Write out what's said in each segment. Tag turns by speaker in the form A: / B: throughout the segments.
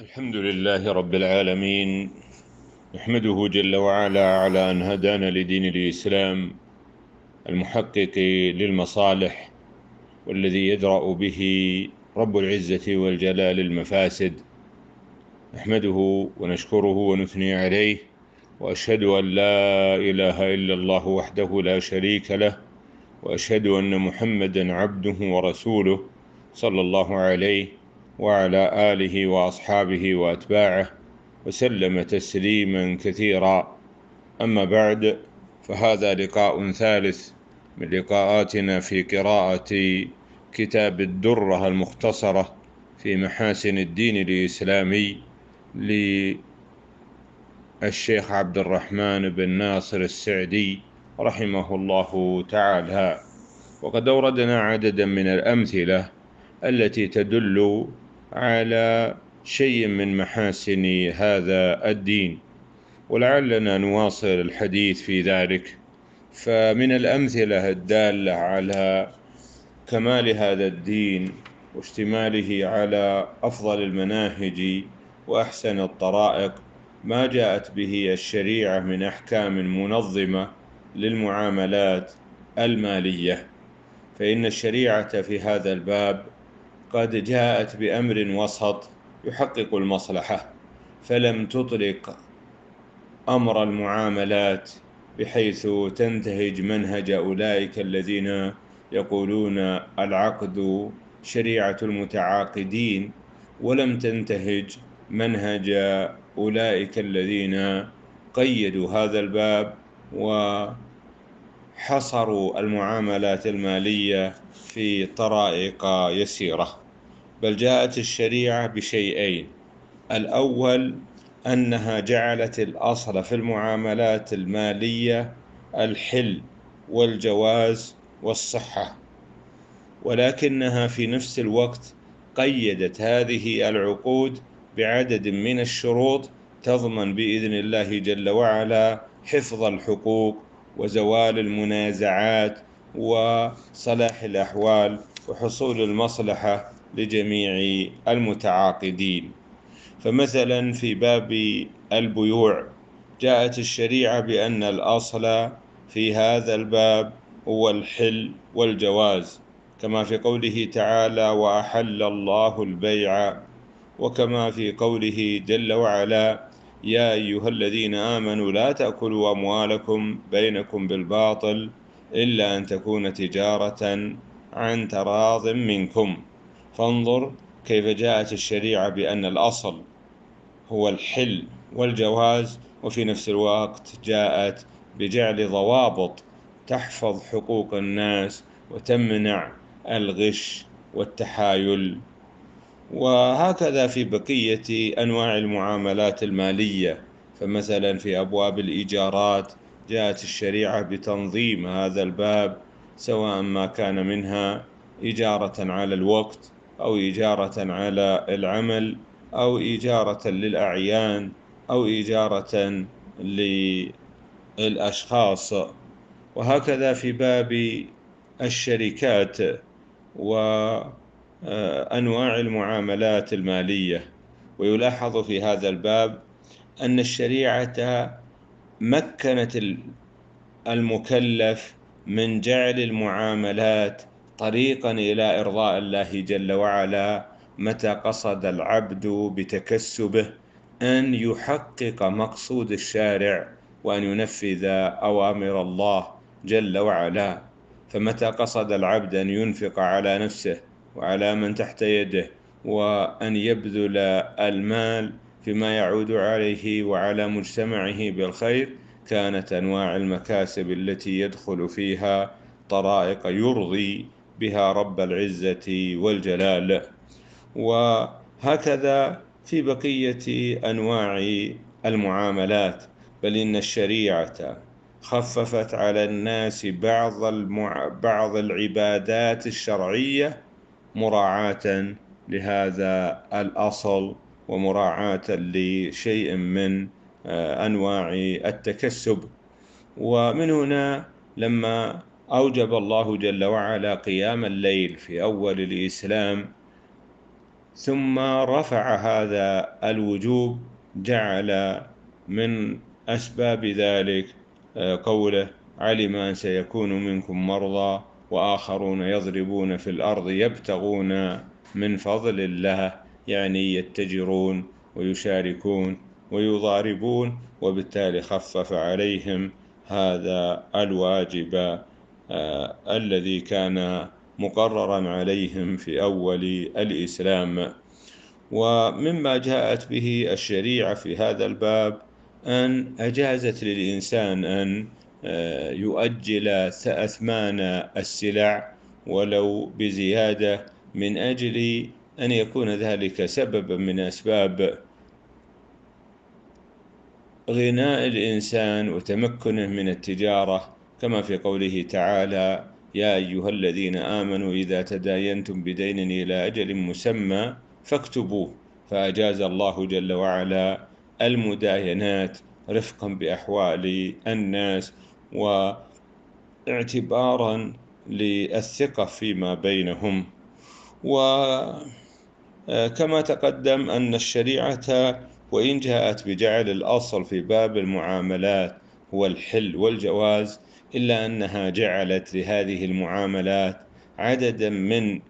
A: الحمد لله رب العالمين نحمده جل وعلا على أن هدانا لدين الإسلام المحقق للمصالح والذي يدرأ به رب العزة والجلال المفاسد نحمده ونشكره ونثني عليه وأشهد أن لا إله إلا الله وحده لا شريك له وأشهد أن محمدا عبده ورسوله صلى الله عليه وعلى آله وأصحابه وأتباعه وسلم تسليما كثيرا أما بعد فهذا لقاء ثالث من لقاءاتنا في قراءة كتاب الدرة المختصرة في محاسن الدين الإسلامي للشيخ عبد الرحمن بن ناصر السعدي رحمه الله تعالى وقد أوردنا عددا من الأمثلة التي تدل على شيء من محاسن هذا الدين ولعلنا نواصل الحديث في ذلك فمن الأمثلة الدالة على كمال هذا الدين واشتماله على أفضل المناهج وأحسن الطرائق ما جاءت به الشريعة من أحكام منظمة للمعاملات المالية فإن الشريعة في هذا الباب قد جاءت بأمر وسط يحقق المصلحة فلم تطلق أمر المعاملات بحيث تنتهج منهج أولئك الذين يقولون العقد شريعة المتعاقدين ولم تنتهج منهج أولئك الذين قيدوا هذا الباب و حصروا المعاملات المالية في طرائق يسيرة بل جاءت الشريعة بشيئين الأول أنها جعلت الأصل في المعاملات المالية الحل والجواز والصحة ولكنها في نفس الوقت قيدت هذه العقود بعدد من الشروط تضمن بإذن الله جل وعلا حفظ الحقوق وزوال المنازعات وصلاح الأحوال وحصول المصلحة لجميع المتعاقدين فمثلا في باب البيوع جاءت الشريعة بأن الأصل في هذا الباب هو الحل والجواز كما في قوله تعالى وأحل الله البيع وكما في قوله جل وعلا يا أيها الذين آمنوا لا تأكلوا أموالكم بينكم بالباطل إلا أن تكون تجارة عن تراض منكم فانظر كيف جاءت الشريعة بأن الأصل هو الحل والجواز وفي نفس الوقت جاءت بجعل ضوابط تحفظ حقوق الناس وتمنع الغش والتحايل وهكذا في بقية أنواع المعاملات المالية فمثلا في أبواب الإيجارات جاءت الشريعة بتنظيم هذا الباب سواء ما كان منها ايجاره على الوقت أو ايجاره على العمل أو ايجاره للأعيان أو ايجاره للأشخاص وهكذا في باب الشركات و آه، أنواع المعاملات المالية ويلاحظ في هذا الباب أن الشريعة مكنت المكلف من جعل المعاملات طريقا إلى إرضاء الله جل وعلا متى قصد العبد بتكسبه أن يحقق مقصود الشارع وأن ينفذ أوامر الله جل وعلا فمتى قصد العبد أن ينفق على نفسه وعلى من تحت يده وأن يبذل المال فيما يعود عليه وعلى مجتمعه بالخير كانت أنواع المكاسب التي يدخل فيها طرائق يرضي بها رب العزة والجلال وهكذا في بقية أنواع المعاملات بل إن الشريعة خففت على الناس بعض, المع... بعض العبادات الشرعية مراعاة لهذا الأصل ومراعاة لشيء من آه، أنواع التكسب ومن هنا لما أوجب الله جل وعلا قيام الليل في أول الإسلام ثم رفع هذا الوجوب جعل من أسباب ذلك آه، قوله علم أن سيكون منكم مرضى وآخرون يضربون في الأرض يبتغون من فضل الله يعني يتجرون ويشاركون ويضاربون وبالتالي خفف عليهم هذا الواجب آه الذي كان مقررا عليهم في أول الإسلام ومما جاءت به الشريعة في هذا الباب أن أجازت للإنسان أن آه، يؤجل أثمان السلع ولو بزيادة من أجل أن يكون ذلك سببا من أسباب غناء الإنسان وتمكنه من التجارة كما في قوله تعالى يا أيها الذين آمنوا إذا تداينتم بدين إلى أجل مسمى فاكتبوه فأجاز الله جل وعلا المداينات رفقا بأحوال الناس واعتبارا للثقة فيما بينهم وكما آه، تقدم أن الشريعة وإن جاءت بجعل الأصل في باب المعاملات هو الحل والجواز إلا أنها جعلت لهذه المعاملات عددا من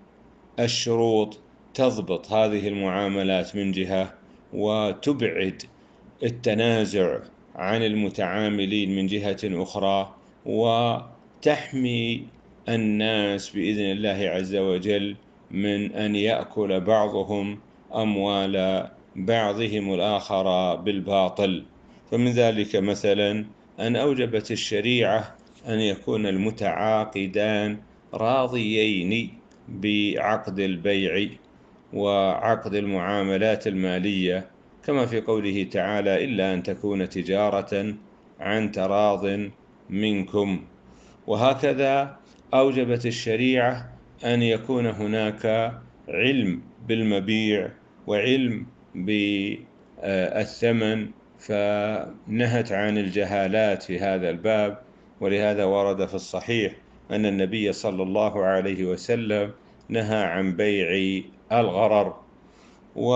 A: الشروط تضبط هذه المعاملات من جهة وتبعد التنازع عن المتعاملين من جهة أخرى وتحمي الناس بإذن الله عز وجل من أن يأكل بعضهم أموال بعضهم الآخر بالباطل فمن ذلك مثلا أن أوجبت الشريعة أن يكون المتعاقدان راضيين بعقد البيع وعقد المعاملات المالية كما في قوله تعالى إلا أن تكون تجارة عن تراض منكم وهكذا أوجبت الشريعة أن يكون هناك علم بالمبيع وعلم بالثمن فنهت عن الجهالات في هذا الباب ولهذا ورد في الصحيح أن النبي صلى الله عليه وسلم نهى عن بيع الغرر و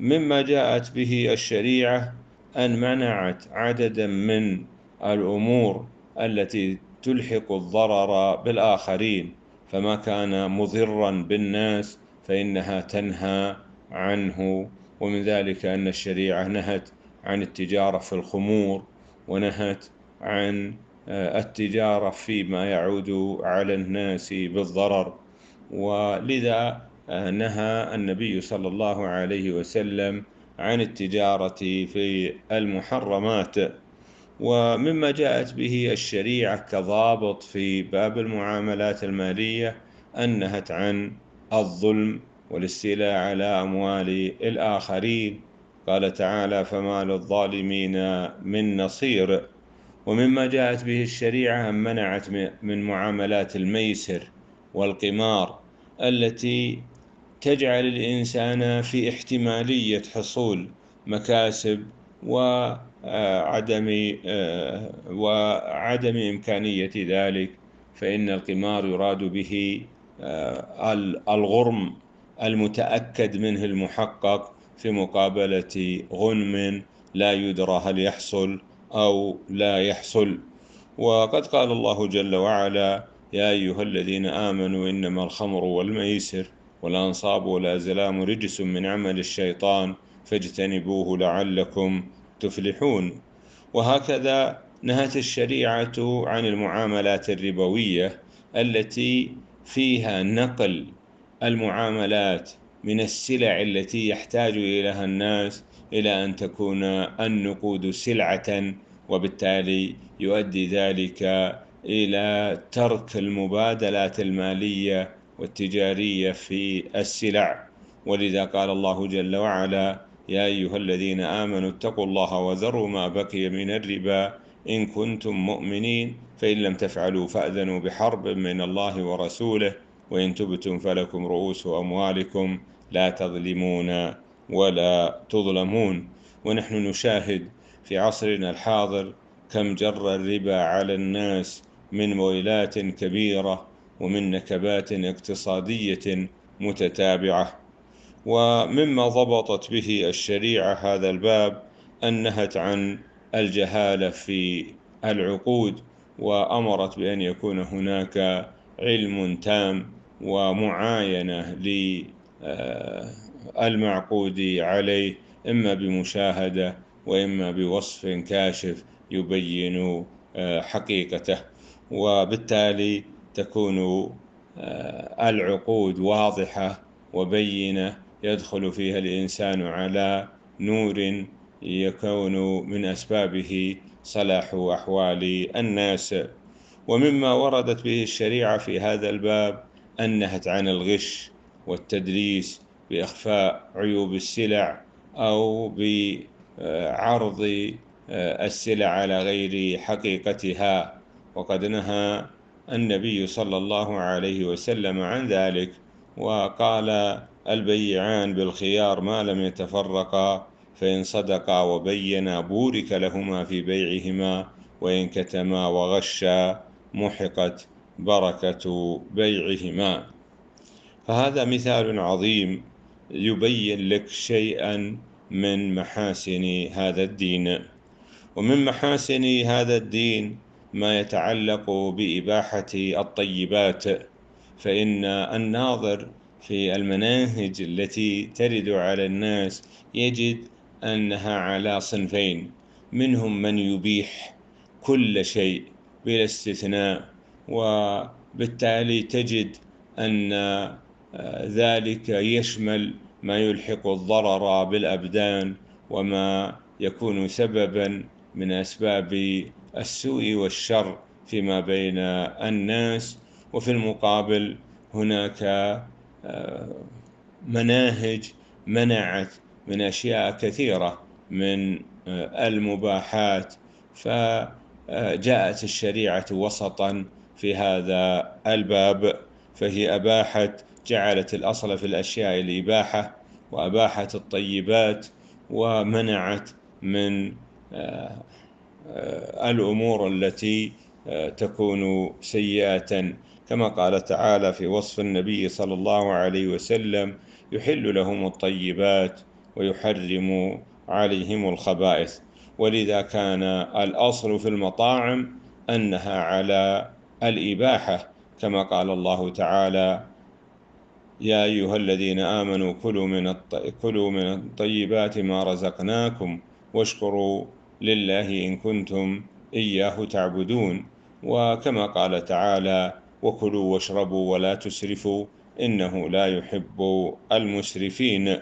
A: مما جاءت به الشريعة أن منعت عددا من الأمور التي تلحق الضرر بالآخرين فما كان مضرا بالناس فإنها تنهى عنه ومن ذلك أن الشريعة نهت عن التجارة في الخمور ونهت عن آه، التجارة فيما يعود على الناس بالضرر ولذا نهى النبي صلى الله عليه وسلم عن التجارة في المحرمات ومما جاءت به الشريعة كضابط في باب المعاملات المالية أنهت عن الظلم والاستيلاء على أموال الآخرين قال تعالى فما للظالمين من نصير ومما جاءت به الشريعة أن منعت من معاملات الميسر والقمار التي تجعل الإنسان في احتمالية حصول مكاسب وعدم آه، وعدم إمكانية ذلك فإن القمار يراد به آه، الغرم المتأكد منه المحقق في مقابلة غنم لا يدرى هل يحصل أو لا يحصل وقد قال الله جل وعلا يا أيها الذين آمنوا إنما الخمر والميسر والأنصاب والأزلام رجس من عمل الشيطان فاجتنبوه لعلكم تفلحون وهكذا نهت الشريعة عن المعاملات الربوية التي فيها نقل المعاملات من السلع التي يحتاج إليها الناس إلى أن تكون النقود سلعة وبالتالي يؤدي ذلك إلى ترك المبادلات المالية والتجارية في السلع ولذا قال الله جل وعلا يا أيها الذين آمنوا اتقوا الله وذروا ما بقي من الربا إن كنتم مؤمنين فإن لم تفعلوا فأذنوا بحرب من الله ورسوله وإن تبتم فلكم رؤوس أموالكم لا تظلمون ولا تظلمون ونحن نشاهد في عصرنا الحاضر كم جر الربا على الناس من ويلات كبيرة ومن نكبات اقتصادية متتابعة ومما ضبطت به الشريعة هذا الباب أنهت عن الجهالة في العقود وأمرت بأن يكون هناك علم تام ومعاينة للمعقود آه، عليه إما بمشاهدة وإما بوصف كاشف يبين آه، حقيقته وبالتالي تكون آه، العقود واضحة وبينة يدخل فيها الإنسان على نور يكون من أسبابه صلاح أحوال الناس ومما وردت به الشريعة في هذا الباب أنهت عن الغش والتدليس بإخفاء عيوب السلع أو بعرض آه، السلع على غير حقيقتها وقد نهى النبي صلى الله عليه وسلم عن ذلك وقال البيعان بالخيار ما لم يتفرقا فإن صدقا وبينا بورك لهما في بيعهما وإن كتما وغشا محقت بركة بيعهما فهذا مثال عظيم يبين لك شيئا من محاسن هذا الدين ومن محاسن هذا الدين ما يتعلق بإباحة الطيبات فإن الناظر في المناهج التي ترد على الناس يجد أنها على صنفين منهم من يبيح كل شيء بلا استثناء وبالتالي تجد أن آه، ذلك يشمل ما يلحق الضرر بالأبدان وما يكون سببا من أسباب السوء والشر فيما بين الناس وفي المقابل هناك آه، مناهج منعت من أشياء كثيرة من آه، المباحات فجاءت آه، الشريعة وسطا في هذا الباب فهي أباحت جعلت الأصل في الأشياء الإباحة وأباحت الطيبات ومنعت من آه، الأمور التي آه، تكون سيئة كما قال تعالى في وصف النبي صلى الله عليه وسلم يحل لهم الطيبات ويحرم عليهم الخبائث ولذا كان الأصل في المطاعم أنها على الإباحة كما قال الله تعالى يا أيها الذين آمنوا كلوا من, الط... كلوا من الطيبات ما رزقناكم واشكروا لله إن كنتم إياه تعبدون وكما قال تعالى وكلوا واشربوا ولا تسرفوا إنه لا يحب المسرفين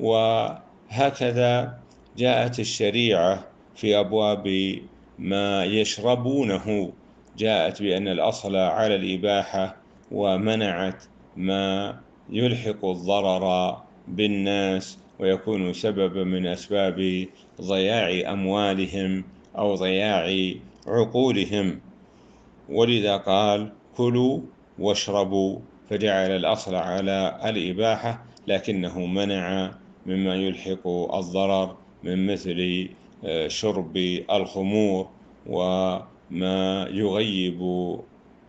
A: وهكذا جاءت الشريعة في أبواب ما يشربونه جاءت بأن الأصل على الإباحة ومنعت ما يلحق الضرر بالناس ويكون سببا من أسباب ضياع أموالهم أو ضياع عقولهم ولذا قال كلوا واشربوا فجعل الأصل على الإباحة لكنه منع مما يلحق الضرر من مثل آه، شرب الخمور وما يغيب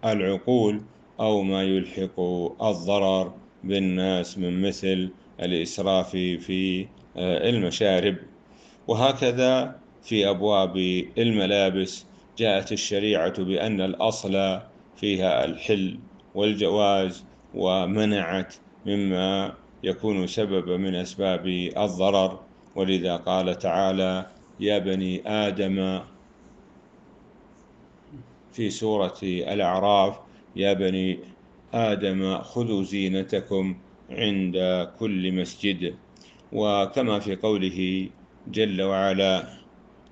A: العقول أو ما يلحق الضرر بالناس من مثل الإسراف في آه، المشارب وهكذا في أبواب الملابس جاءت الشريعة بأن الأصل فيها الحل والجواز ومنعت مما يكون سببا من أسباب الضرر ولذا قال تعالى يا بني آدم في سورة الأعراف يا بني آدم خذوا زينتكم عند كل مسجد وكما في قوله جل وعلا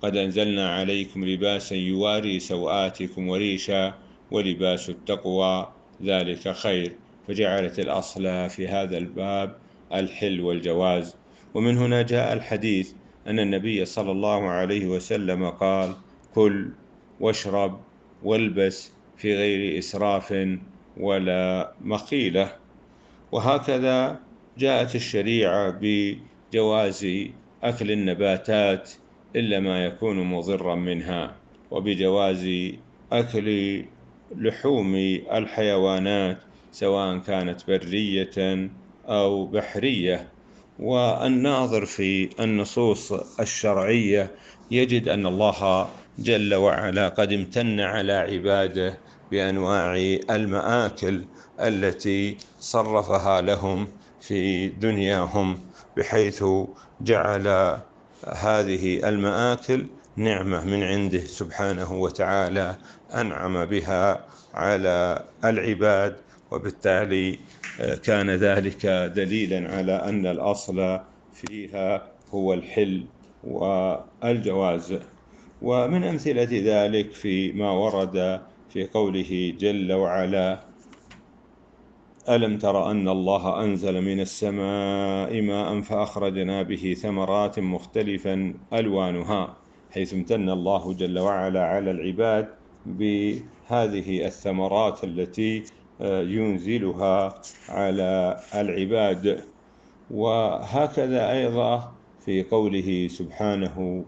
A: قد أنزلنا عليكم لباسا يواري سوآتكم وريشا ولباس التقوى ذلك خير فجعلت الأصل في هذا الباب الحل والجواز ومن هنا جاء الحديث أن النبي صلى الله عليه وسلم قال كل واشرب والبس في غير إسراف ولا مخيلة وهكذا جاءت الشريعة بجواز أكل النباتات إلا ما يكون مضرا منها وبجواز أكل لحوم الحيوانات سواء كانت برية أو بحرية والناظر في النصوص الشرعية يجد أن الله جل وعلا قد امتن على عباده بأنواع المآكل التي صرفها لهم في دنياهم بحيث جعل هذه المآكل نعمة من عنده سبحانه وتعالى أنعم بها على العباد وبالتالي آه، كان ذلك دليلا على أن الأصل فيها هو الحل والجواز ومن أمثلة ذلك في ما ورد في قوله جل وعلا ألم تر أن الله أنزل من السماء ماء فأخرجنا به ثمرات مختلفا ألوانها حيث امتن الله جل وعلا على العباد بهذه الثمرات التي آه، ينزلها على العباد وهكذا أيضا في قوله سبحانه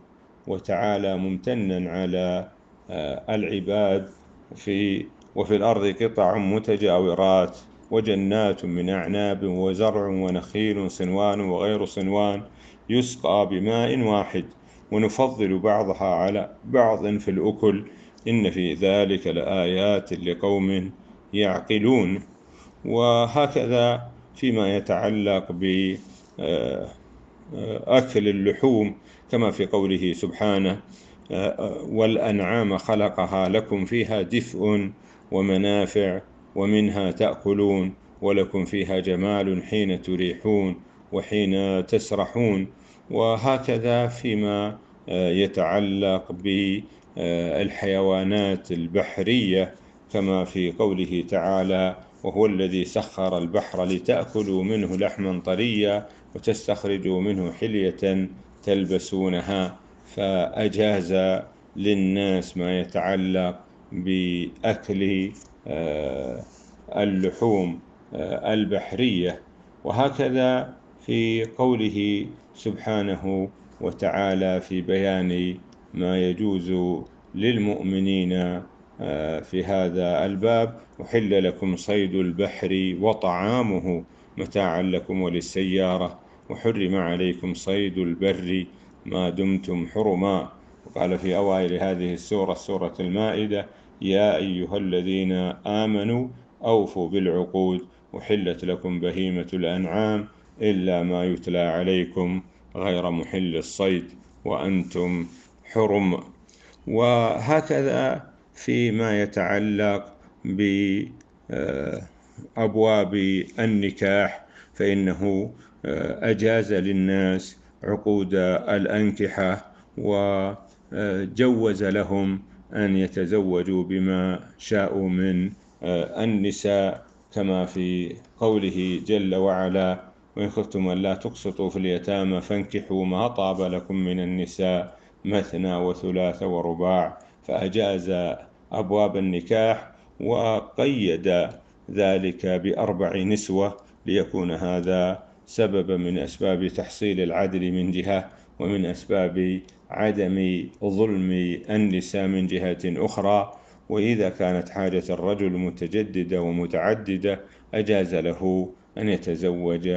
A: وتعالى ممتنا على آه، العباد في وفي الأرض قطع متجاورات وجنات من أعناب وزرع ونخيل صنوان وغير صنوان يسقى بماء واحد ونفضل بعضها على بعض في الأكل إن في ذلك لآيات لقوم يعقلون وهكذا فيما يتعلق بأكل آه، آه، اللحوم كما في قوله سبحانه آه، والأنعام خلقها لكم فيها دفء ومنافع ومنها تأكلون ولكم فيها جمال حين تريحون وحين تسرحون وهكذا فيما آه، يتعلق بالحيوانات البحرية كما في قوله تعالى وهو الذي سخر البحر لتأكلوا منه لحما طريا وتستخرجوا منه حلية تلبسونها فأجاز للناس ما يتعلق بأكل آه، اللحوم آه، البحرية وهكذا في قوله سبحانه وتعالى في بيان ما يجوز للمؤمنين آه، في هذا الباب أحل لكم صيد البحر وطعامه متاعا لكم وللسيارة وحرم عليكم صيد البر ما دمتم حرما وقال في أوائل هذه السورة سورة المائدة يا أيها الذين آمنوا أوفوا بالعقود أحلت لكم بهيمة الأنعام إلا ما يتلى عليكم غير محل الصيد وأنتم حرم وهكذا فيما يتعلق بأبواب النكاح فإنه أجاز للناس عقود الأنكحة وجوز لهم أن يتزوجوا بما شاءوا من آه، النساء كما في قوله جل وعلا وإن خفتم أن لا تقسطوا في اليتامى فانكحوا ما طاب لكم من النساء مثنى وثلاث ورباع فأجاز أبواب النكاح وقيد ذلك بأربع نسوة ليكون هذا سببا من أسباب تحصيل العدل من جهة ومن أسباب عدم ظلم النساء من جهة أخرى وإذا كانت حاجة الرجل متجددة ومتعددة أجاز له أن يتزوج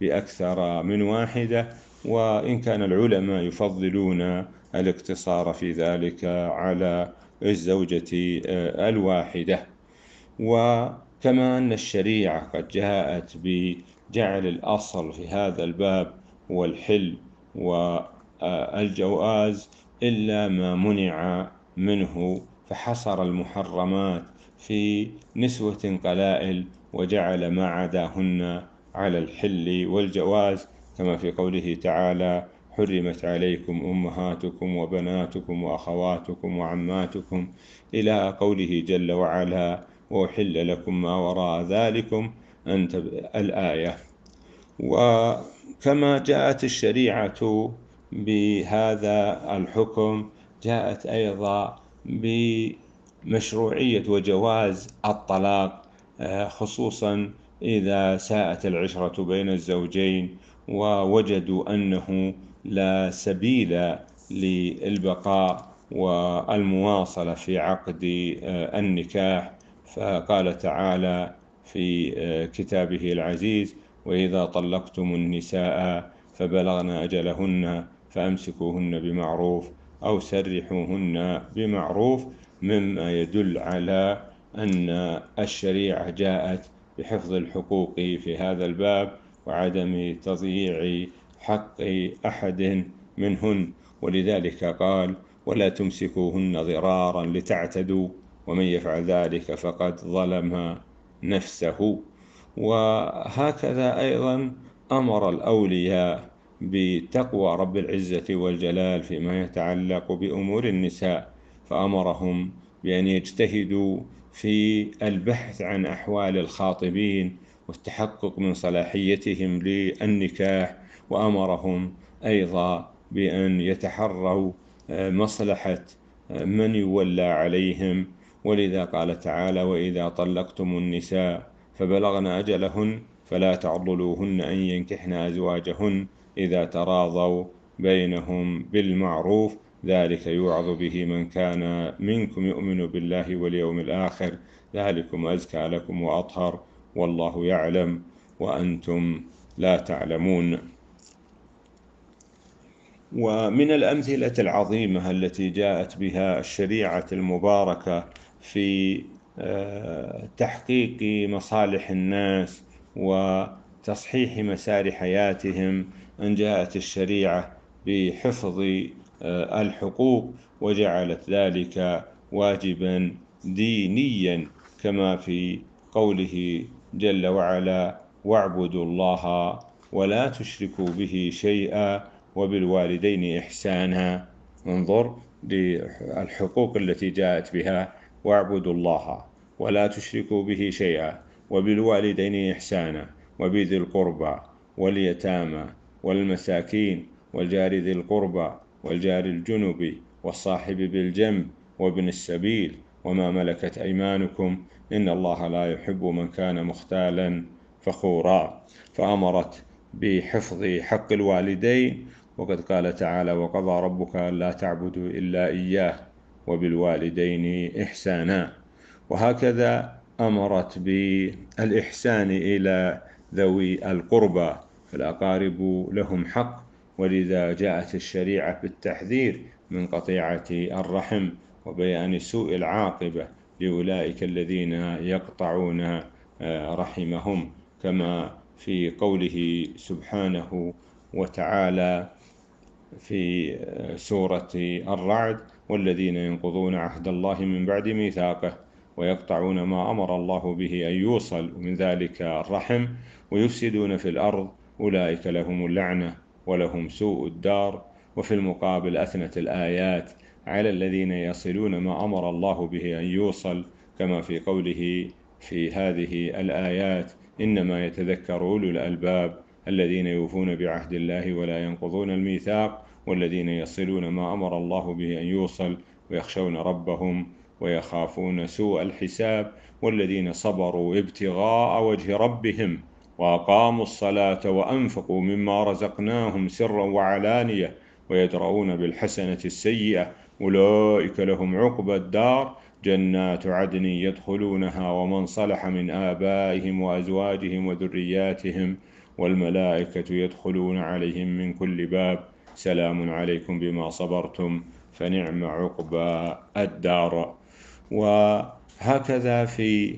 A: بأكثر من واحدة وإن كان العلماء يفضلون الاقتصار في ذلك على الزوجة آه، الواحدة وكما أن الشريعة قد جاءت بجعل الأصل في هذا الباب والحل و الجواز إلا ما منع منه فحصر المحرمات في نسوة قلائل وجعل ما عداهن على الحل والجواز كما في قوله تعالى حرمت عليكم أمهاتكم وبناتكم وأخواتكم وعماتكم إلى قوله جل وعلا وأحل لكم ما وراء ذلكم أنت الآية وكما جاءت الشريعة بهذا الحكم جاءت أيضا بمشروعية وجواز الطلاق آه، خصوصا إذا ساءت العشرة بين الزوجين ووجدوا أنه لا سبيل للبقاء والمواصلة في عقد آه، النكاح فقال تعالى في آه، كتابه العزيز وإذا طلقتم النساء فبلغن أجلهن فأمسكوهن بمعروف أو سرحوهن بمعروف مما يدل على أن الشريعة جاءت بحفظ الحقوق في هذا الباب وعدم تضييع حق أحد منهن ولذلك قال ولا تمسكوهن ضرارا لتعتدوا ومن يفعل ذلك فقد ظلم نفسه وهكذا أيضا أمر الأولياء بتقوى رب العزة والجلال فيما يتعلق بأمور النساء فأمرهم بأن يجتهدوا في البحث عن أحوال الخاطبين والتحقق من صلاحيتهم للنكاح وأمرهم أيضا بأن يتحروا آه، مصلحة آه، من يولى عليهم ولذا قال تعالى وإذا طلقتم النساء فبلغن أجلهن فلا تعضلوهن أن ينكحن أزواجهن إذا تراضوا بينهم بالمعروف ذلك يوعظ به من كان منكم يؤمن بالله واليوم الآخر ذلكم أزكى لكم وأطهر والله يعلم وأنتم لا تعلمون ومن الأمثلة العظيمة التي جاءت بها الشريعة المباركة في آه، تحقيق مصالح الناس وتصحيح مسار حياتهم إن جاءت الشريعة بحفظ آه، الحقوق وجعلت ذلك واجبا دينيا كما في قوله جل وعلا واعبدوا الله ولا تشركوا به شيئا وبالوالدين إحسانا انظر للحقوق التي جاءت بها واعبدوا الله ولا تشركوا به شيئا وبالوالدين إحسانا وبذي القربى واليتامى والمساكين والجار ذي القربى والجار الجنب والصاحب بالجنب وابن السبيل وما ملكت أيمانكم إن الله لا يحب من كان مختالا فخورا فأمرت بحفظ حق الوالدين وقد قال تعالى وقضى ربك ألا تعبدوا إلا إياه وبالوالدين إحسانا وهكذا أمرت بالإحسان إلى ذوي القربى فالأقارب لهم حق ولذا جاءت الشريعة بالتحذير من قطيعة الرحم وبيان سوء العاقبة لأولئك الذين يقطعون آه، رحمهم كما في قوله سبحانه وتعالى في آه، سورة الرعد والذين ينقضون عهد الله من بعد ميثاقه ويقطعون ما أمر الله به أن يوصل ومن ذلك الرحم ويفسدون في الأرض أولئك لهم اللعنة ولهم سوء الدار وفي المقابل أثنت الآيات على الذين يصلون ما أمر الله به أن يوصل كما في قوله في هذه الآيات إنما يتذكر أولو الألباب الذين يوفون بعهد الله ولا ينقضون الميثاق والذين يصلون ما أمر الله به أن يوصل ويخشون ربهم ويخافون سوء الحساب والذين صبروا ابتغاء وجه ربهم وأقاموا الصلاة وأنفقوا مما رزقناهم سرا وعلانية ويدرؤون بالحسنة السيئة أولئك لهم عقبى الدار جنات عدن يدخلونها ومن صلح من آبائهم وأزواجهم وذرياتهم والملائكة يدخلون عليهم من كل باب سلام عليكم بما صبرتم فنعم عقبى الدار وهكذا في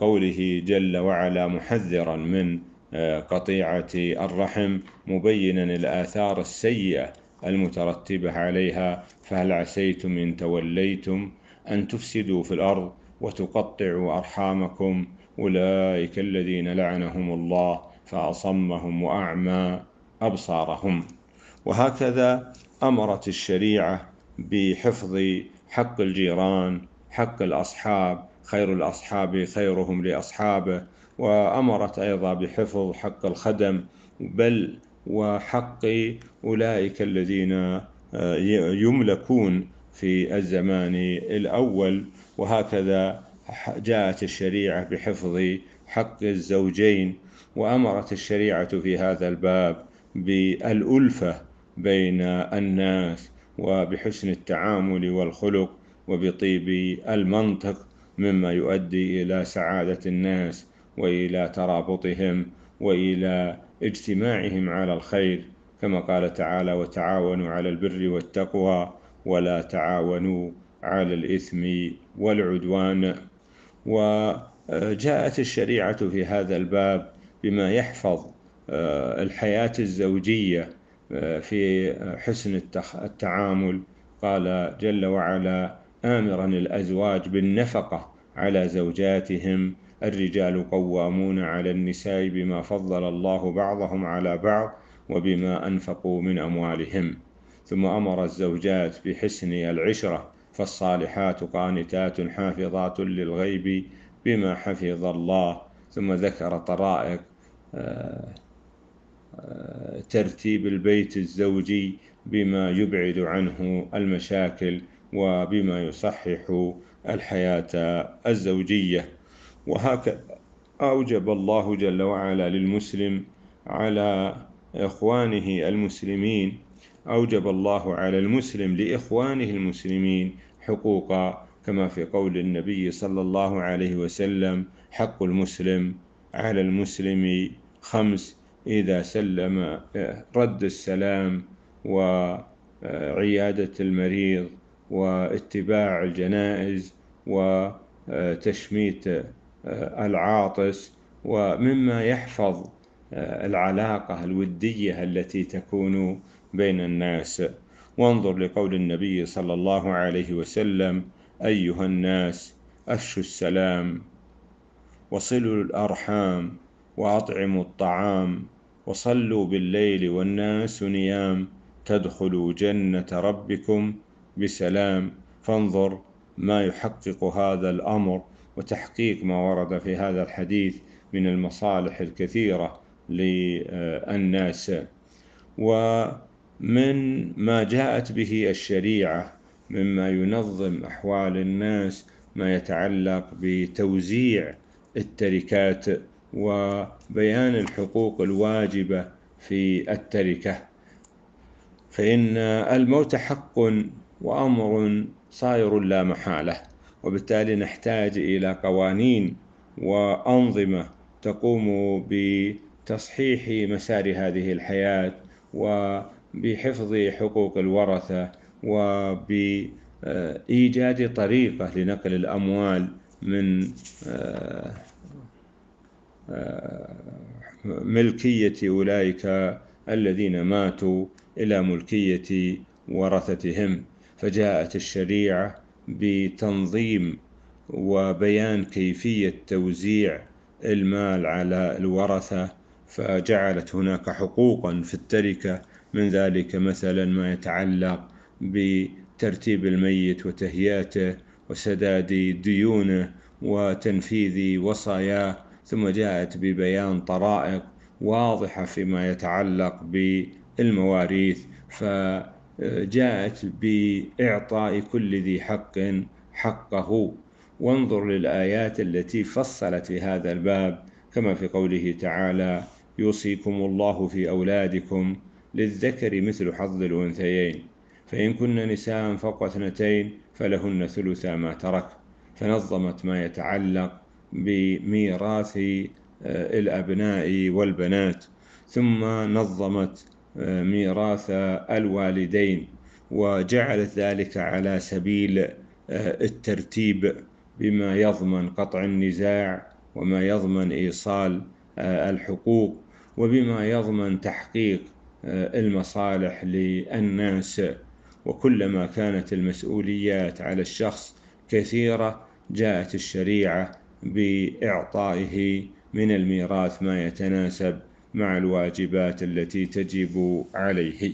A: قوله جل وعلا محذرا من آه، قطيعة الرحم مبينا الآثار السيئة المترتبة عليها فهل عسيتم إن توليتم أن تفسدوا في الأرض وتقطعوا أرحامكم أولئك الذين لعنهم الله فأصمهم وأعمى أبصارهم وهكذا أمرت الشريعة بحفظ حق الجيران حق الأصحاب خير الأصحاب خيرهم لأصحابه وأمرت أيضا بحفظ حق الخدم بل وحق أولئك الذين آه، يملكون في الزمان الأول وهكذا جاءت الشريعة بحفظ حق الزوجين وأمرت الشريعة في هذا الباب بالألفة بين الناس وبحسن التعامل والخلق وبطيب المنطق مما يؤدي إلى سعادة الناس وإلى ترابطهم وإلى اجتماعهم على الخير كما قال تعالى وتعاونوا على البر والتقوى ولا تعاونوا على الإثم والعدوان وجاءت الشريعة في هذا الباب بما يحفظ آه، الحياة الزوجية آه، في حسن التعامل قال جل وعلا آمرا الأزواج بالنفقة على زوجاتهم الرجال قوامون على النساء بما فضل الله بعضهم على بعض وبما أنفقوا من أموالهم ثم أمر الزوجات بحسن العشرة فالصالحات قانتات حافظات للغيب بما حفظ الله ثم ذكر طرائق آه، آه، ترتيب البيت الزوجي بما يبعد عنه المشاكل وبما يصحح الحياة الزوجية وهكذا أوجب الله جل وعلا للمسلم على إخوانه المسلمين أوجب الله على المسلم لإخوانه المسلمين حقوقا كما في قول النبي صلى الله عليه وسلم حق المسلم على المسلم خمس إذا سلم رد السلام وعيادة المريض واتباع الجنائز وتشميت آه، العاطس ومما يحفظ آه، العلاقة الودية التي تكون بين الناس وانظر لقول النبي صلى الله عليه وسلم أيها الناس أفشوا السلام وصلوا الأرحام وأطعموا الطعام وصلوا بالليل والناس نيام تدخلوا جنة ربكم بسلام فانظر ما يحقق هذا الأمر وتحقيق ما ورد في هذا الحديث من المصالح الكثيرة للناس ومن ما جاءت به الشريعة مما ينظم أحوال الناس ما يتعلق بتوزيع التركات وبيان الحقوق الواجبة في التركة فإن الموت حق وأمر صاير لا محالة وبالتالي نحتاج إلى قوانين وأنظمة تقوم بتصحيح مسار هذه الحياة وبحفظ حقوق الورثة وبإيجاد طريقة لنقل الأموال من آه، آه، ملكية أولئك الذين ماتوا إلى ملكية ورثتهم فجاءت الشريعة بتنظيم وبيان كيفية توزيع المال على الورثة فجعلت هناك حقوقا في التركة من ذلك مثلا ما يتعلق بترتيب الميت وتهياته وسداد ديونه وتنفيذ وصاياه ثم جاءت ببيان طرائق واضحة فيما يتعلق بالمواريث ف جاءت باعطاء كل ذي حق حقه وانظر للايات التي فصلت في هذا الباب كما في قوله تعالى يوصيكم الله في اولادكم للذكر مثل حظ الانثيين فان كن نساء فوق اثنتين فلهن ثلثا ما ترك فنظمت ما يتعلق بميراث آه، الابناء والبنات ثم نظمت ميراث الوالدين وجعلت ذلك على سبيل آه، الترتيب بما يضمن قطع النزاع وما يضمن ايصال آه، الحقوق وبما يضمن تحقيق آه، المصالح للناس وكلما كانت المسؤوليات على الشخص كثيره جاءت الشريعه باعطائه من الميراث ما يتناسب مع الواجبات التي تجب عليه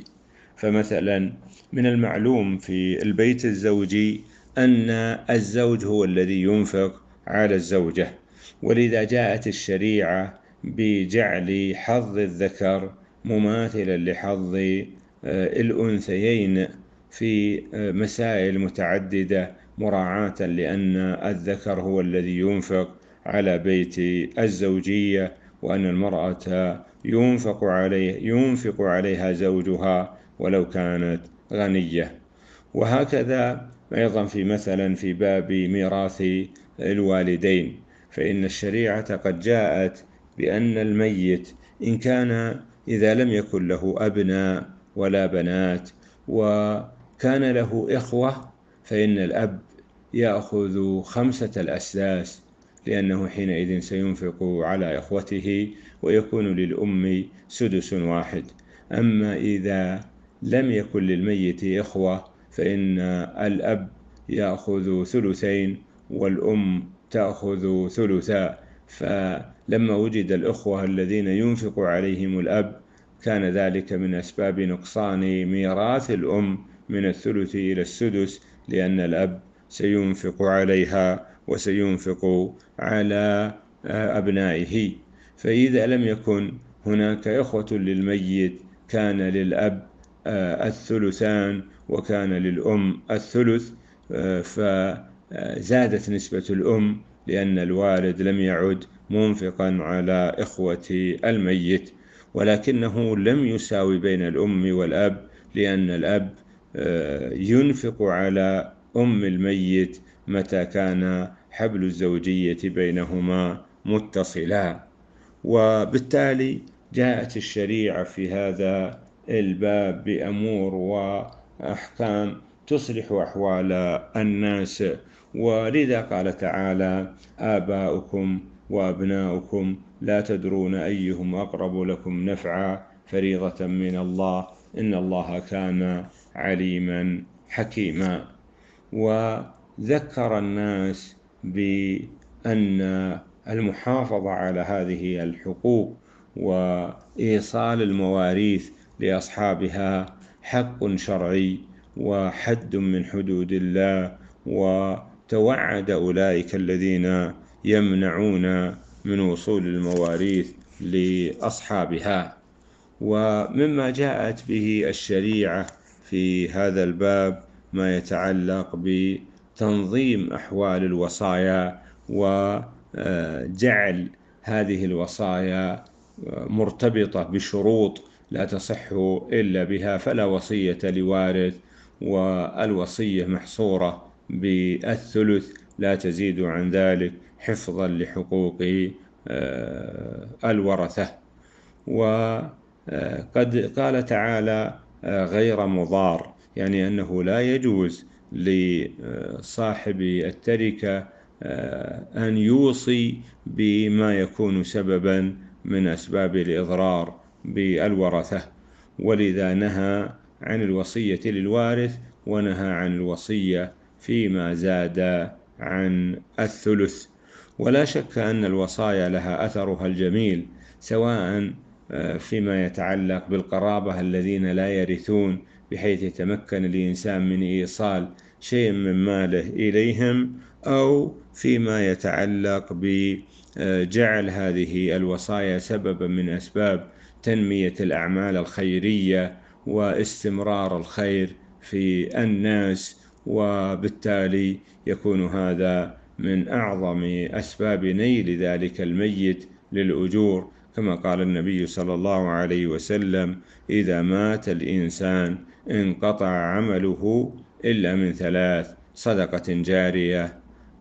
A: فمثلا من المعلوم في البيت الزوجي أن الزوج هو الذي ينفق على الزوجة ولذا جاءت الشريعة بجعل حظ الذكر مماثلا لحظ آه، الأنثيين في آه، مسائل متعددة مراعاة لأن الذكر هو الذي ينفق على بيت الزوجية وأن المرأة ينفق عليه ينفق عليها زوجها ولو كانت غنية وهكذا أيضا في مثلا في باب ميراث الوالدين فإن الشريعة قد جاءت بأن الميت إن كان إذا لم يكن له أبناء ولا بنات وكان له إخوة فإن الأب يأخذ خمسة الأساس لأنه حينئذ سينفق على إخوته ويكون للأم سدس واحد أما إذا لم يكن للميت إخوة فإن الأب يأخذ ثلثين والأم تأخذ ثلثا فلما وجد الأخوة الذين ينفق عليهم الأب كان ذلك من أسباب نقصان ميراث الأم من الثلث إلى السدس لأن الأب سينفق عليها وسينفق على آه، أبنائه فإذا لم يكن هناك إخوة للميت كان للأب آه، الثلثان وكان للأم الثلث آه، فزادت نسبة الأم لأن الوالد لم يعد منفقا على إخوة الميت ولكنه لم يساوي بين الأم والأب لأن الأب ينفق على أم الميت متى كان حبل الزوجية بينهما متصلا وبالتالي جاءت الشريعة في هذا الباب بأمور وأحكام تصلح أحوال الناس ولذا قال تعالى آباؤكم وأبناؤكم لا تدرون أيهم أقرب لكم نفعا فريضة من الله إن الله كان عليما حكيما وذكر الناس بأن المحافظة على هذه الحقوق وإيصال المواريث لأصحابها حق شرعي وحد من حدود الله وتوعد أولئك الذين يمنعون من وصول المواريث لأصحابها ومما جاءت به الشريعة في هذا الباب ما يتعلق ب تنظيم أحوال الوصايا وجعل آه، هذه الوصايا آه، مرتبطة بشروط لا تصح إلا بها فلا وصية لوارث والوصية محصورة بالثلث لا تزيد عن ذلك حفظا لحقوق آه، الورثة وقد قال تعالى غير مضار يعني أنه لا يجوز لصاحب التركة آه، أن يوصي بما يكون سببا من أسباب الإضرار بالورثة ولذا نهى عن الوصية للوارث ونهى عن الوصية فيما زاد عن الثلث ولا شك أن الوصايا لها أثرها الجميل سواء آه، فيما يتعلق بالقرابة الذين لا يرثون بحيث يتمكن الإنسان من إيصال شيء من ماله إليهم أو فيما يتعلق بجعل هذه الوصايا سببا من أسباب تنمية الأعمال الخيرية واستمرار الخير في الناس وبالتالي يكون هذا من أعظم أسباب نيل ذلك الميت للأجور كما قال النبي صلى الله عليه وسلم إذا مات الإنسان انقطع عمله إلا من ثلاث صدقة جارية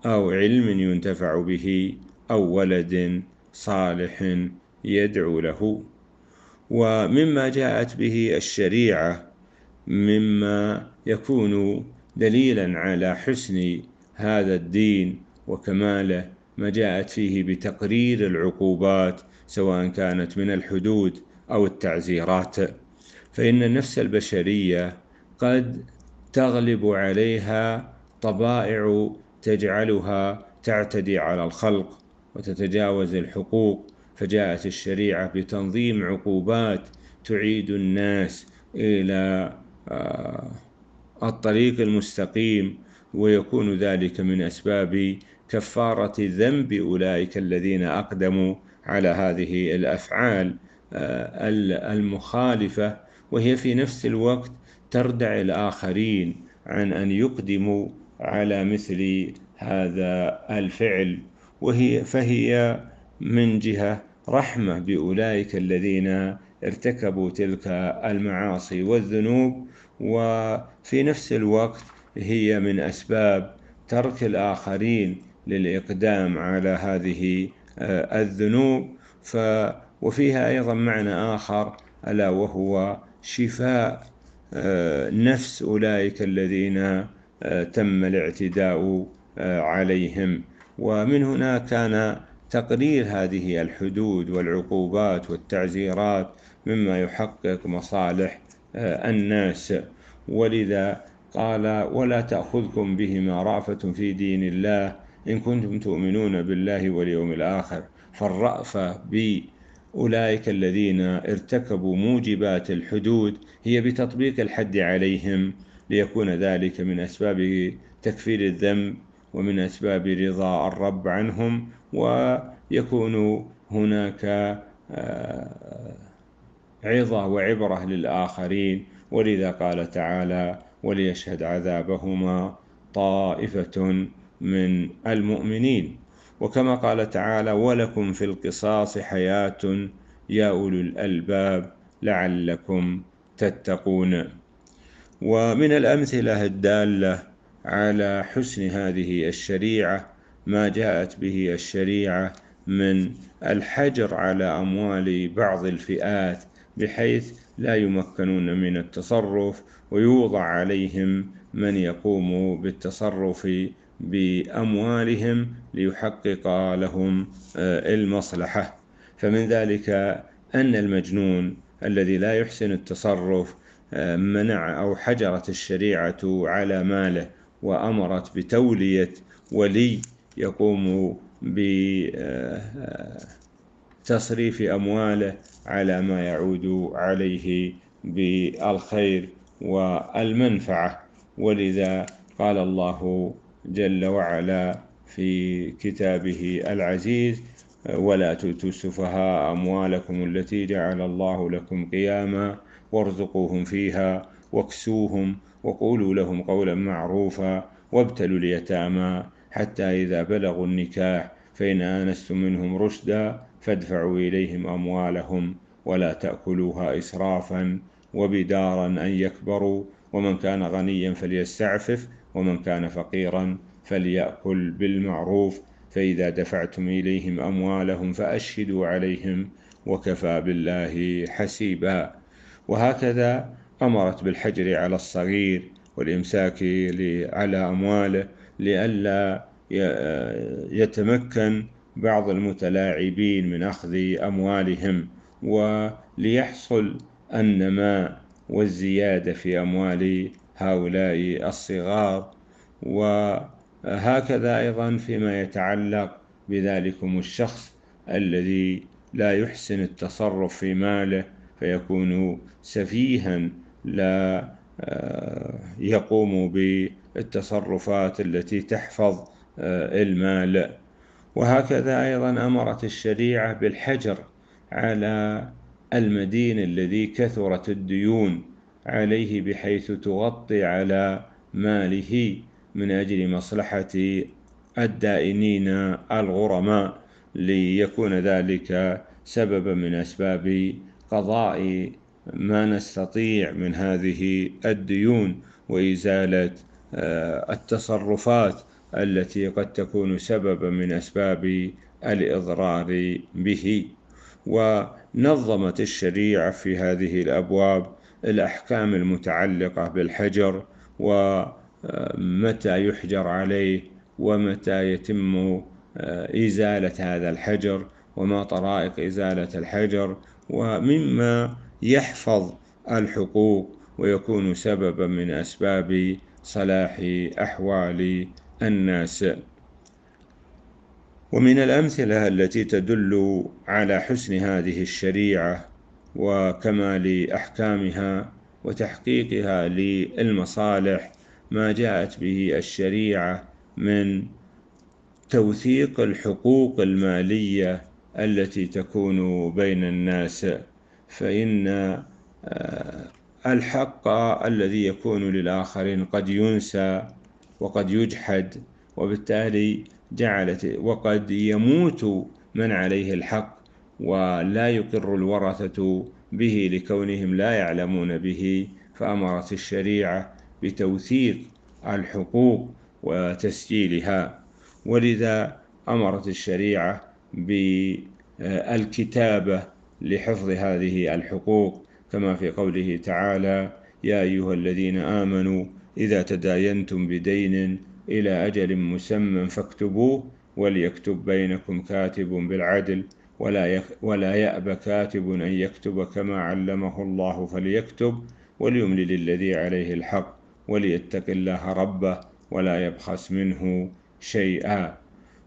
A: أو علم ينتفع به أو ولد صالح يدعو له ومما جاءت به الشريعة مما يكون دليلا على حسن هذا الدين وكماله ما جاءت فيه بتقرير العقوبات سواء كانت من الحدود أو التعزيرات فإن النفس البشرية قد تغلب عليها طبائع تجعلها تعتدي على الخلق وتتجاوز الحقوق فجاءت الشريعة بتنظيم عقوبات تعيد الناس إلى آه، الطريق المستقيم ويكون ذلك من أسباب كفارة ذنب أولئك الذين أقدموا على هذه الأفعال آه، المخالفة وهي في نفس الوقت تردع الآخرين عن أن يقدموا على مثل هذا الفعل وهي فهي من جهة رحمة بأولئك الذين ارتكبوا تلك المعاصي والذنوب وفي نفس الوقت هي من أسباب ترك الآخرين للإقدام على هذه آه، الذنوب ف وفيها أيضا معنى آخر ألا وهو شفاء آه، نفس أولئك الذين آه، تم الاعتداء آه، عليهم ومن هنا كان تقرير هذه الحدود والعقوبات والتعزيرات مما يحقق مصالح الناس ولذا قال ولا تأخذكم بهما رأفة في دين الله إن كنتم تؤمنون بالله واليوم الآخر فالرأفة بي أولئك الذين ارتكبوا موجبات الحدود هي بتطبيق الحد عليهم ليكون ذلك من أسباب تكفير الذنب ومن أسباب رضا الرب عنهم ويكون هناك آه، عظة وعبرة للآخرين ولذا قال تعالى وليشهد عذابهما طائفة من المؤمنين وكما قال تعالى ولكم في القصاص حياة يا أولو الألباب لعلكم تتقون ومن الأمثلة الدالة على حسن هذه الشريعة ما جاءت به الشريعة من الحجر على أموال بعض الفئات بحيث لا يمكنون من التصرف ويوضع عليهم من يقوم بالتصرف بأموالهم ليحقق لهم آه، المصلحة فمن ذلك أن المجنون الذي لا يحسن التصرف آه، منع أو حجرت الشريعة على ماله وأمرت بتولية ولي يقوم بتصريف آه، أمواله على ما يعود عليه بالخير والمنفعة ولذا قال الله جل وعلا في كتابه العزيز ولا تؤتوا السفهاء أموالكم التي جعل الله لكم قياما وارزقوهم فيها واكسوهم وقولوا لهم قولا معروفا وابتلوا اليتامى حتى إذا بلغوا النكاح فإن آنستم منهم رشدا فادفعوا إليهم أموالهم ولا تأكلوها إسرافا وبدارا أن يكبروا ومن كان غنيا فليستعفف ومن كان فقيرا فليأكل بالمعروف فإذا دفعتم إليهم أموالهم فأشهدوا عليهم وكفى بالله حسيبا وهكذا أمرت بالحجر على الصغير والإمساك على أمواله لئلا يتمكن بعض المتلاعبين من أخذ أموالهم وليحصل النماء والزيادة في أموال هؤلاء الصغار وهكذا أيضا فيما يتعلق بذلكم الشخص الذي لا يحسن التصرف في ماله فيكون سفيها لا آه، يقوم بالتصرفات التي تحفظ آه، المال وهكذا أيضا أمرت الشريعة بالحجر على المدين الذي كثرت الديون عليه بحيث تغطي على ماله من أجل مصلحة الدائنين الغرماء ليكون ذلك سببا من أسباب قضاء ما نستطيع من هذه الديون وإزالة آه، التصرفات التي قد تكون سببا من أسباب الإضرار به ونظمت الشريعة في هذه الأبواب الأحكام المتعلقة بالحجر ومتى آه، يحجر عليه ومتى يتم آه، إزالة هذا الحجر وما طرائق إزالة الحجر ومما يحفظ الحقوق ويكون سببا من أسباب صلاح أحوال الناس ومن الأمثلة التي تدل على حسن هذه الشريعة وكمال أحكامها وتحقيقها للمصالح ما جاءت به الشريعة من توثيق الحقوق المالية التي تكون بين الناس فإن آه، الحق الذي يكون للآخرين قد ينسى وقد يجحد وبالتالي جعلت وقد يموت من عليه الحق ولا يقر الورثة به لكونهم لا يعلمون به فأمرت الشريعة بتوثيق الحقوق وتسجيلها ولذا أمرت الشريعة بالكتابة لحفظ هذه الحقوق كما في قوله تعالى يا أيها الذين آمنوا إذا تداينتم بدين إلى أجل مسمى فاكتبوه وليكتب بينكم كاتب بالعدل ولا, ولا يأبى كاتب أن يكتب كما علمه الله فليكتب وليملل الذي عليه الحق وليتق الله ربه ولا يبخس منه شيئا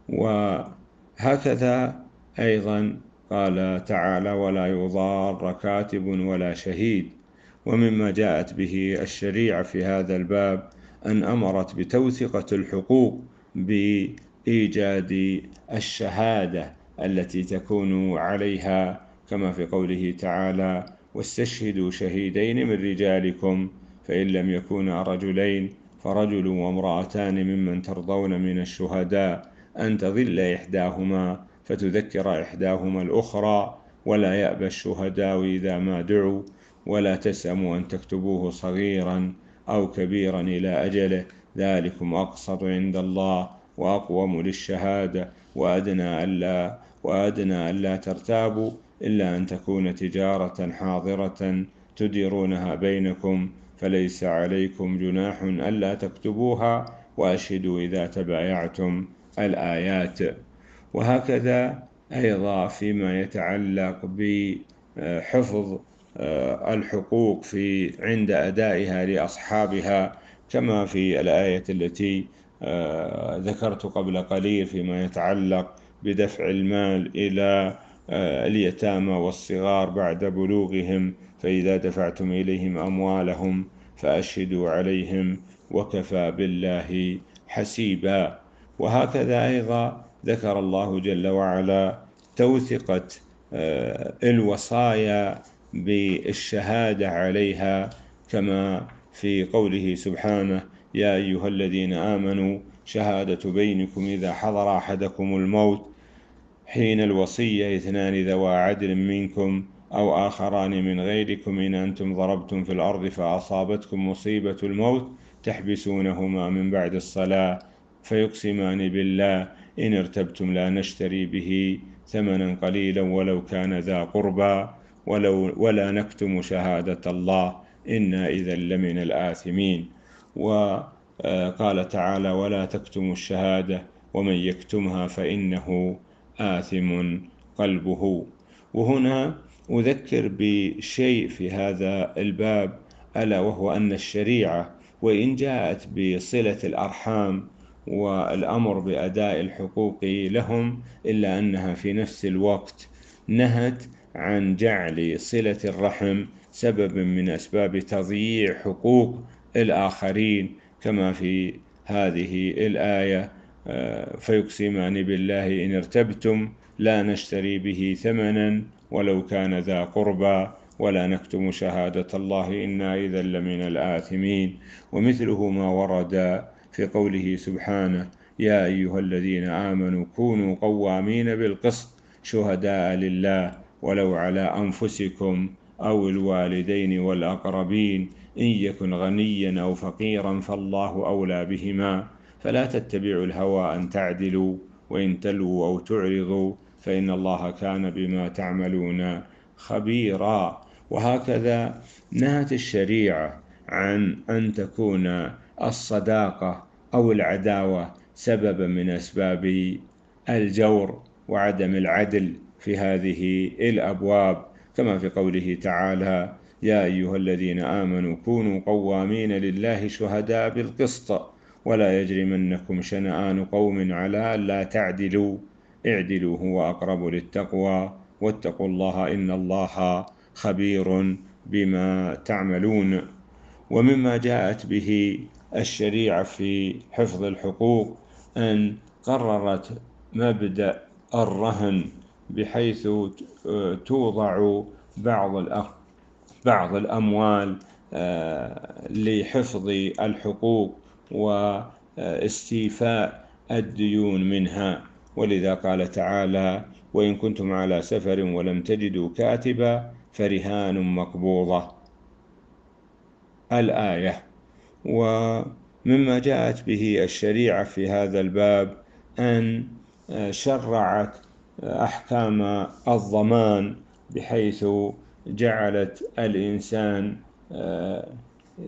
A: وهكذا أيضا قال تعالى ولا يضار كاتب ولا شهيد ومما جاءت به الشريعة في هذا الباب أن أمرت بتوثقة الحقوق بإيجاد الشهادة التي تكون عليها كما في قوله تعالى واستشهدوا شهيدين من رجالكم فإن لم يكونا رجلين فرجل وامرأتان ممن ترضون من الشهداء أن تضل إحداهما فتذكر إحداهما الأخرى ولا يأبى الشهداء إذا ما دعوا ولا تسأموا أن تكتبوه صغيرا أو كبيرا إلى أجله ذلكم أقصد عند الله وأقوم للشهادة وأدنى ألا وأدنى ألا ترتابوا إلا أن تكون تجارة حاضرة تديرونها بينكم فليس عليكم جناح ألا تكتبوها وأشهدوا إذا تبايعتم الآيات وهكذا أيضا فيما يتعلق بحفظ آه، الحقوق في عند أدائها لأصحابها كما في الآية التي آه، ذكرت قبل قليل فيما يتعلق بدفع المال إلى آه، اليتامى والصغار بعد بلوغهم فإذا دفعتم إليهم أموالهم فأشهدوا عليهم وكفى بالله حسيبا وهكذا أيضا ذكر الله جل وعلا توثقة آه، الوصايا بالشهادة عليها كما في قوله سبحانه يا أيها الذين آمنوا شهادة بينكم إذا حضر أحدكم الموت حين الوصية اثنان ذوى عدل منكم أو آخران من غيركم إن أنتم ضربتم في الأرض فأصابتكم مصيبة الموت تحبسونهما من بعد الصلاة فيقسمان بالله إن ارتبتم لا نشتري به ثمنا قليلا ولو كان ذا قربى ولو ولا نكتم شهادة الله إنا إذا لمن الآثمين وقال تعالى ولا تكتموا الشهادة ومن يكتمها فإنه آثم قلبه وهنا أذكر بشيء في هذا الباب ألا وهو أن الشريعة وإن جاءت بصلة الأرحام والأمر بأداء الحقوق لهم إلا أنها في نفس الوقت نهت عن جعل صلة الرحم سبب من أسباب تضييع حقوق الآخرين كما في هذه الآية آه، فيقسمان بالله إن ارتبتم لا نشتري به ثمنا ولو كان ذا قربى ولا نكتم شهادة الله إنا إذا لمن الآثمين ومثله ما ورد في قوله سبحانه يا أيها الذين آمنوا كونوا قوامين بالقسط شهداء لله ولو على أنفسكم أو الوالدين والأقربين إن يكن غنيا أو فقيرا فالله أولى بهما فلا تتبعوا الهوى أن تعدلوا وإن تلووا أو تعرضوا فإن الله كان بما تعملون خبيرا وهكذا نهت الشريعة عن أن تكون الصداقة أو العداوة سببا من أسباب الجور وعدم العدل في هذه الأبواب كما في قوله تعالى يا أيها الذين آمنوا كونوا قوامين لله شهداء بالقسط ولا يجرمنكم شنآن قوم على لا تعدلوا اعدلوا هو أقرب للتقوى واتقوا الله إن الله خبير بما تعملون ومما جاءت به الشريعة في حفظ الحقوق أن قررت مبدأ الرهن بحيث توضع بعض الأخ بعض الأموال آه، لحفظ الحقوق واستيفاء الديون منها ولذا قال تعالى وإن كنتم على سفر ولم تجدوا كاتبا فرهان مقبوضة الآية ومما جاءت به الشريعة في هذا الباب أن آه، شرعت آه، أحكام الضمان بحيث جعلت الإنسان آه،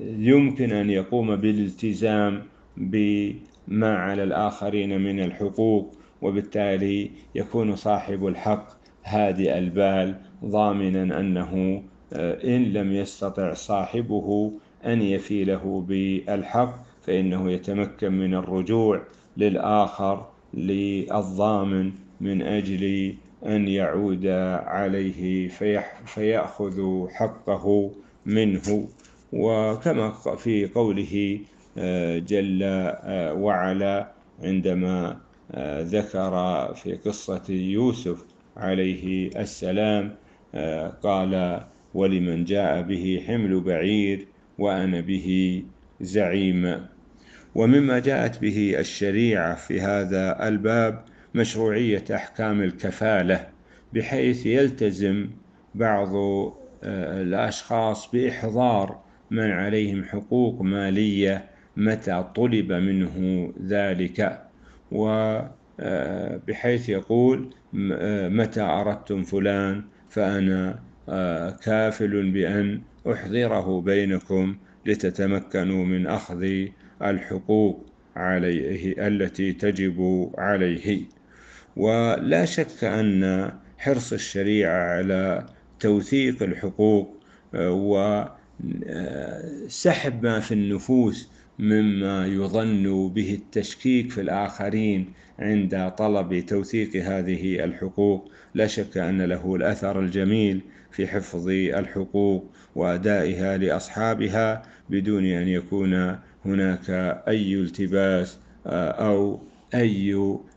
A: يمكن أن يقوم بالالتزام بما على الآخرين من الحقوق وبالتالي يكون صاحب الحق هادئ البال ضامنا أنه آه، إن لم يستطع صاحبه أن يفيله بالحق فإنه يتمكن من الرجوع للآخر للضامن من أجل أن يعود عليه فيأخذ حقه منه وكما في قوله آه، جل آه، وعلا عندما آه، ذكر في قصة يوسف عليه السلام قال ولمن جاء به حمل بعير وأنا به زعيم ومما جاءت به الشريعة في هذا الباب مشروعية أحكام الكفالة بحيث يلتزم بعض آه، الأشخاص بإحضار من عليهم حقوق مالية متى طلب منه ذلك وبحيث آه، يقول آه، متى أردتم فلان فأنا كافل بأن أحضره بينكم لتتمكنوا من أخذ الحقوق عليه التي تجب عليه ولا شك أن حرص الشريعة على توثيق الحقوق آه، وسحب آه، ما في النفوس مما يظن به التشكيك في الآخرين عند طلب توثيق هذه الحقوق لا شك أن له الأثر الجميل في حفظ الحقوق وأدائها لأصحابها بدون أن يكون هناك أي التباس آه، أو أي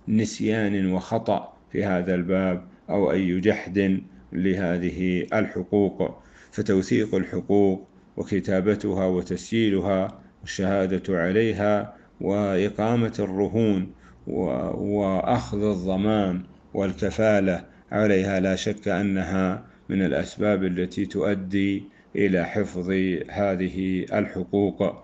A: نسيان وخطأ في هذا الباب أو أي جحد لهذه الحقوق فتوثيق الحقوق وكتابتها وتسجيلها والشهادة عليها وإقامة الرهون وأخذ الضمان والكفالة عليها لا شك أنها من الأسباب التي تؤدي إلى حفظ هذه الحقوق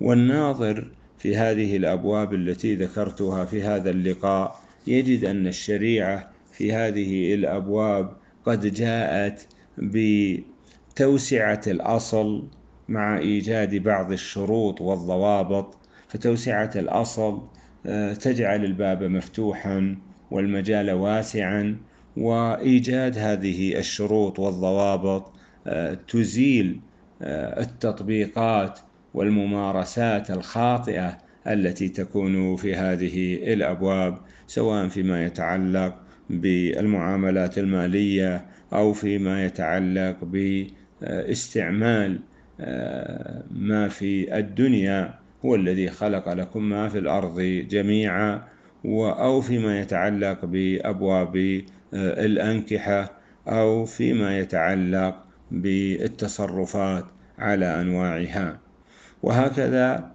A: والناظر في هذه الأبواب التي ذكرتها في هذا اللقاء يجد أن الشريعة في هذه الأبواب قد جاءت بتوسعة الأصل مع إيجاد بعض الشروط والضوابط فتوسعة الأصل آه، تجعل الباب مفتوحا والمجال واسعا وإيجاد هذه الشروط والضوابط آه، تزيل آه، التطبيقات والممارسات الخاطئة التي تكون في هذه الأبواب سواء فيما يتعلق بالمعاملات المالية أو فيما يتعلق باستعمال آه، ما في الدنيا هو الذي خلق لكم ما في الأرض جميعا أو فيما يتعلق بأبواب آه، الأنكحة أو فيما يتعلق بالتصرفات على أنواعها وهكذا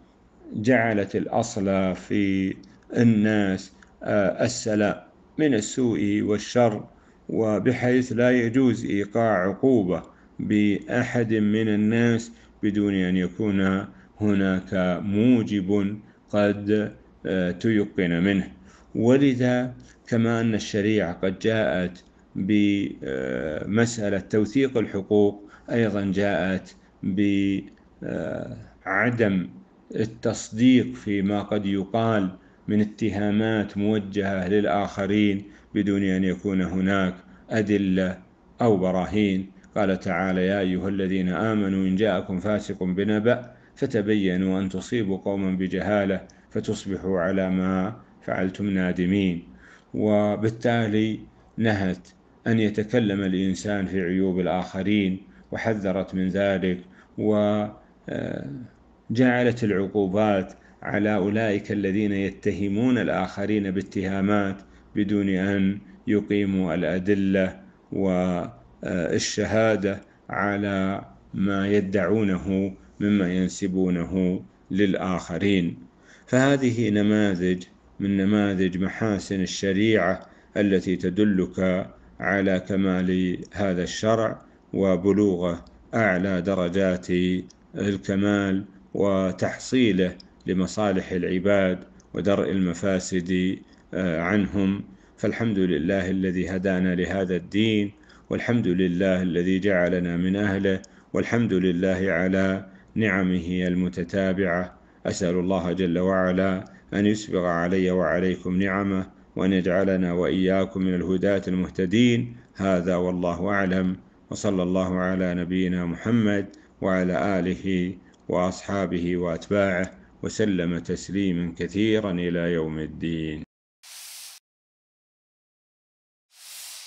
A: جعلت الأصل في الناس آه، السلاء من السوء والشر وبحيث لا يجوز إيقاع عقوبة بأحد من الناس بدون أن يكون هناك موجب قد آه، تيقن منه ولذا كما أن الشريعة قد جاءت بمسألة آه، توثيق الحقوق أيضا جاءت ب عدم التصديق فيما قد يقال من اتهامات موجهة للآخرين بدون أن يكون هناك أدلة أو براهين قال تعالى يا أيها الذين آمنوا إن جاءكم فاسق بنبأ فتبينوا أن تصيبوا قوما بجهالة فتصبحوا على ما فعلتم نادمين وبالتالي نهت أن يتكلم الإنسان في عيوب الآخرين وحذرت من ذلك و آه، جعلت العقوبات على أولئك الذين يتهمون الآخرين باتهامات بدون أن يقيموا الأدلة والشهادة على ما يدعونه مما ينسبونه للآخرين فهذه نماذج من نماذج محاسن الشريعة التي تدلك على كمال هذا الشرع وبلوغه أعلى درجات الكمال وتحصيله لمصالح العباد ودرء المفاسد آه، عنهم فالحمد لله الذي هدانا لهذا الدين والحمد لله الذي جعلنا من أهله والحمد لله على نعمه المتتابعة أسأل الله جل وعلا أن يسبغ علي وعليكم نعمه وأن يجعلنا وإياكم من الهداة المهتدين هذا والله أعلم وصلى الله على نبينا محمد وعلى آله وأصحابه وأتباعه وسلم تسليما كثيرا إلى يوم الدين